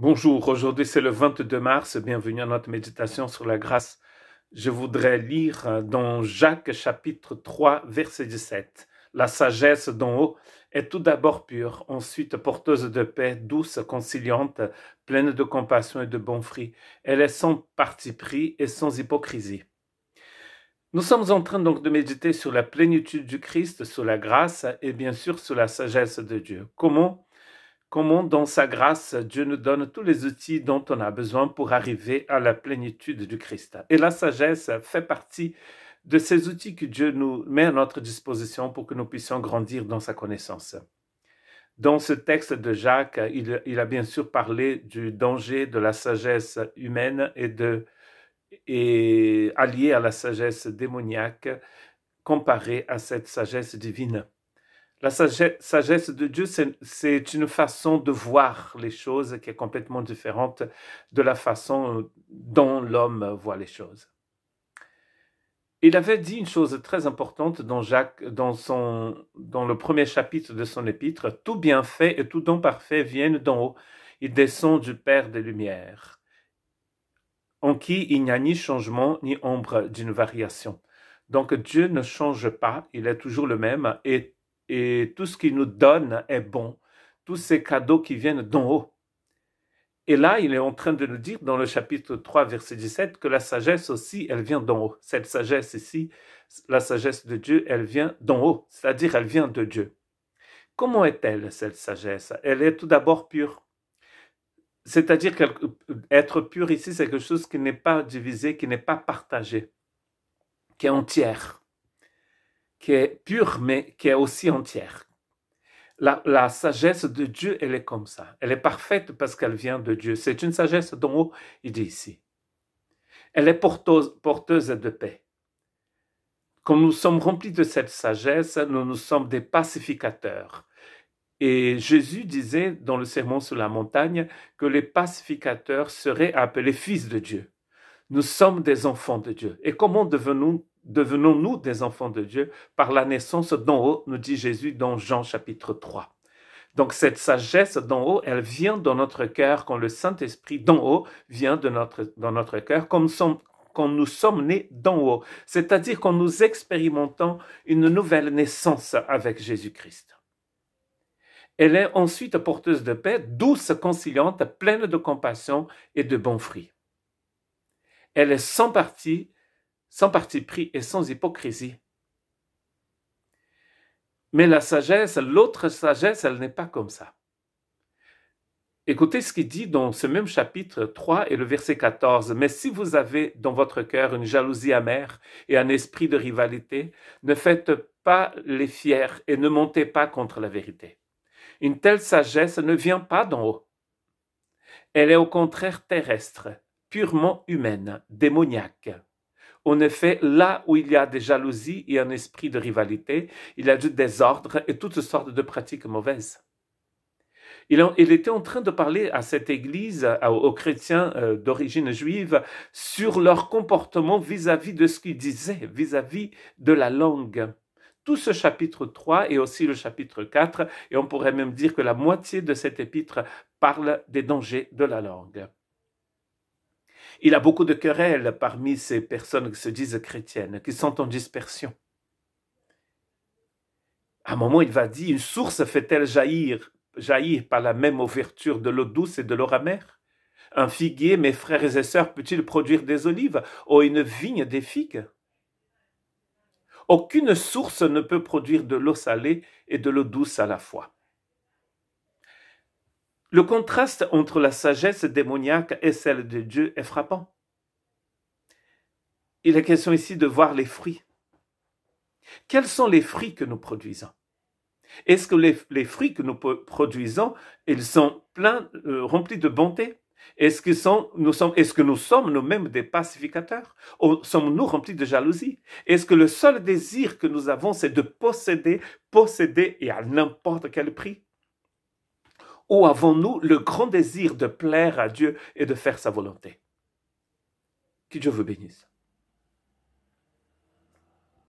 Bonjour, aujourd'hui c'est le 22 mars, bienvenue à notre méditation sur la grâce. Je voudrais lire euh, dans Jacques chapitre 3 verset 17. La sagesse d'en haut est tout d'abord pure, ensuite porteuse de paix, douce, conciliante, pleine de compassion et de bon fruit. Elle est sans parti pris et sans hypocrisie. Nous sommes en train donc de méditer sur la plénitude du Christ, sur la grâce et bien sûr sur la sagesse de Dieu. Comment Comment dans sa grâce Dieu nous donne tous les outils dont on a besoin pour arriver à la plénitude du Christ. Et la sagesse fait partie de ces outils que Dieu nous met à notre disposition pour que nous puissions grandir dans sa connaissance. Dans ce texte de Jacques, il, a bien sûr parlé du danger de la sagesse humaine et, de, et allié à la sagesse démoniaque comparée à cette sagesse divine. La sagesse de Dieu, c'est une façon de voir les choses qui est complètement différente de la façon euh, dont l'homme voit les choses. Il avait dit une chose très importante dans Jacques, dans, son, dans le premier chapitre de son épître, Tout bien fait et tout don parfait viennent d'en haut, et descend du Père des Lumières, en qui il n'y a ni changement ni ombre d'une variation. Donc Dieu ne change pas, il est toujours le même et et tout ce qu'il nous donne est bon, tous ces cadeaux qui viennent d'en haut. Et là, il est en train de nous dire dans le chapitre 3, verset 17, que la sagesse aussi, elle vient d'en haut. Cette sagesse ici, la sagesse de Dieu, elle vient d'en haut, c'est-à-dire elle vient de Dieu. Comment est-elle, cette sagesse Elle est tout d'abord pure. C'est-à-dire qu'être pur ici, c'est quelque chose qui n'est pas divisé, qui n'est pas partagé, qui est entière qui est pure, mais qui est aussi entière. La, sagesse de Dieu, elle est comme ça. Elle est parfaite parce qu'elle vient de Dieu. C'est une sagesse d'en haut, il dit ici. Elle est porteuse, de paix. Quand nous sommes remplis de cette sagesse, nous nous sommes des pacificateurs. Et Jésus disait dans le sermon sur la montagne que les pacificateurs seraient appelés fils de Dieu. Nous sommes des enfants de Dieu. Et comment devenons, nous Devenons-nous des enfants de Dieu par la naissance d'en haut, nous dit Jésus dans Jean chapitre 3. Donc cette sagesse d'en haut, elle vient dans notre cœur quand le Saint-Esprit d'en haut vient de notre, dans notre cœur comme quand nous sommes nés d'en haut, c'est-à-dire quand nous expérimentons une nouvelle naissance avec Jésus-Christ. Elle est ensuite porteuse de paix, douce, conciliante, pleine de compassion et de bons fruits. Elle est sans partie sans parti pris et sans hypocrisie. Mais la sagesse, l'autre sagesse, elle n'est pas comme ça. Écoutez ce qu'il dit dans ce même chapitre 3 et le verset 14. Mais si vous avez dans votre cœur une jalousie amère et un esprit de rivalité, ne faites pas les fiers et ne montez pas contre la vérité. Une telle sagesse ne vient pas d'en haut. Elle est au contraire terrestre, purement humaine, démoniaque. En effet, là où il y a des jalousies et un esprit de rivalité, il y a du désordre et toutes sortes de pratiques mauvaises. Il, était en train de parler à cette église, aux chrétiens euh, d'origine juive, sur leur comportement vis-à-vis de ce qu'ils disaient, vis-à-vis de la langue. Tout ce chapitre 3 et aussi le chapitre 4, et on pourrait même dire que la moitié de cet épître parle des dangers de la langue. Il a beaucoup de querelles parmi ces personnes qui se disent chrétiennes, qui sont en dispersion. À un moment, il va dire, une source fait-elle jaillir, jaillir par la même ouverture de l'eau douce et de l'eau amère Un figuier, mes frères et sœurs, peut-il produire des olives ou oh, une vigne des figues Aucune source ne peut produire de l'eau salée et de l'eau douce à la fois. Le contraste entre la sagesse démoniaque et celle de Dieu est frappant. Il est question ici de voir les fruits. Quels sont les fruits que nous produisons Est-ce que les, fruits que nous produisons, ils sont pleins, euh, remplis de bonté est-ce que, nous sommes, est-ce que nous sommes nous-mêmes des pacificateurs Ou sommes-nous remplis de jalousie Est-ce que le seul désir que nous avons, c'est de posséder, posséder et à n'importe quel prix où avons-nous le grand désir de plaire à Dieu et de faire sa volonté Que Dieu vous bénisse.